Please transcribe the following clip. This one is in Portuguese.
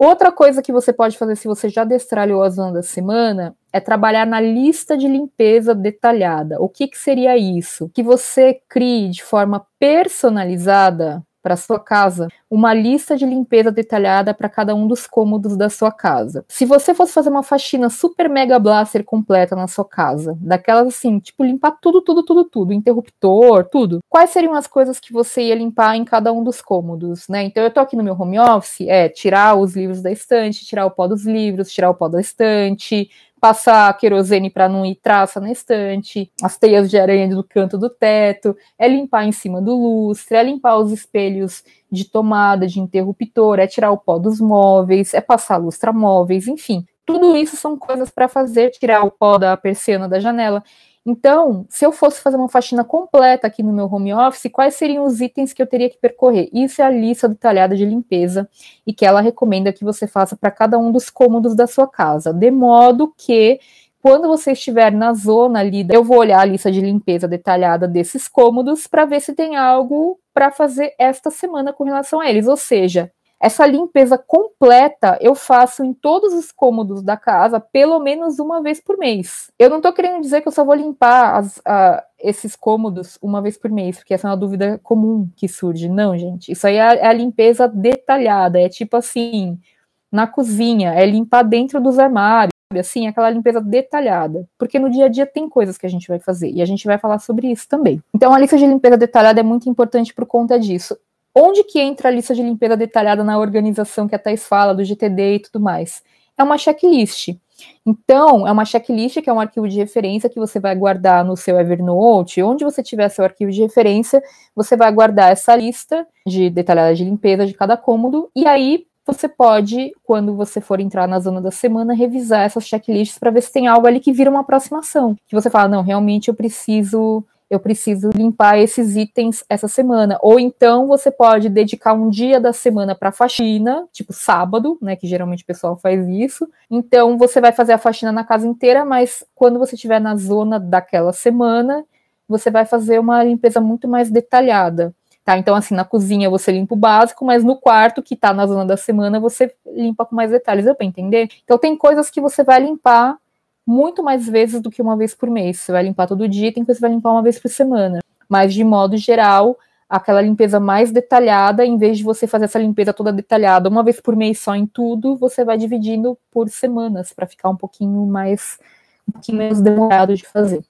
Outra coisa que você pode fazer se você já destralhou a zona da semana é trabalhar na lista de limpeza detalhada. O que, que seria isso? Que você crie de forma personalizada para sua casa, uma lista de limpeza detalhada para cada um dos cômodos da sua casa. Se você fosse fazer uma faxina super mega blaster completa na sua casa, daquelas assim, tipo limpar tudo, tudo, tudo, tudo, interruptor, tudo, quais seriam as coisas que você ia limpar em cada um dos cômodos, né? Então eu tô aqui no meu home office, é tirar os livros da estante, tirar o pó dos livros, tirar o pó da estante, passar querosene para não ir traça na estante, as teias de aranha do canto do teto, é limpar em cima do lustre, é limpar os espelhos de tomada, de interruptor, é tirar o pó dos móveis, é passar lustra móveis, enfim. Tudo isso são coisas para fazer, tirar o pó da persiana da janela. Então, se eu fosse fazer uma faxina completa aqui no meu home office, quais seriam os itens que eu teria que percorrer? Isso é a lista detalhada de limpeza e que ela recomenda que você faça para cada um dos cômodos da sua casa, de modo que quando você estiver na zona ali, eu vou olhar a lista de limpeza detalhada desses cômodos para ver se tem algo para fazer esta semana com relação a eles, ou seja, essa limpeza completa eu faço em todos os cômodos da casa, pelo menos uma vez por mês. Eu não estou querendo dizer que eu só vou limpar as, a, esses cômodos uma vez por mês, porque essa é uma dúvida comum que surge. Não, gente, isso aí é a, é a limpeza detalhada, é tipo assim, na cozinha, é limpar dentro dos armários, assim, aquela limpeza detalhada. Porque no dia a dia tem coisas que a gente vai fazer e a gente vai falar sobre isso também. Então a lista de limpeza detalhada é muito importante por conta disso. Onde que entra a lista de limpeza detalhada na organização que a Thais fala, do GTD e tudo mais? É uma checklist. Então, é uma checklist que é um arquivo de referência que você vai guardar no seu Evernote, onde você tiver seu arquivo de referência, você vai guardar essa lista de detalhada de limpeza de cada cômodo, e aí você pode, quando você for entrar na zona da semana, revisar essas checklists para ver se tem algo ali que vira uma aproximação. Que você fala, não, realmente eu preciso eu preciso limpar esses itens essa semana. Ou então você pode dedicar um dia da semana para faxina, tipo sábado, né, que geralmente o pessoal faz isso. Então você vai fazer a faxina na casa inteira, mas quando você estiver na zona daquela semana, você vai fazer uma limpeza muito mais detalhada. Tá, então, assim, na cozinha você limpa o básico, mas no quarto, que está na zona da semana, você limpa com mais detalhes. Deu para entender? Então, tem coisas que você vai limpar muito mais vezes do que uma vez por mês. Você vai limpar todo dia, tem coisa que você vai limpar uma vez por semana. Mas, de modo geral, aquela limpeza mais detalhada, em vez de você fazer essa limpeza toda detalhada uma vez por mês só em tudo, você vai dividindo por semanas para ficar um pouquinho mais, um pouquinho menos demorado de fazer.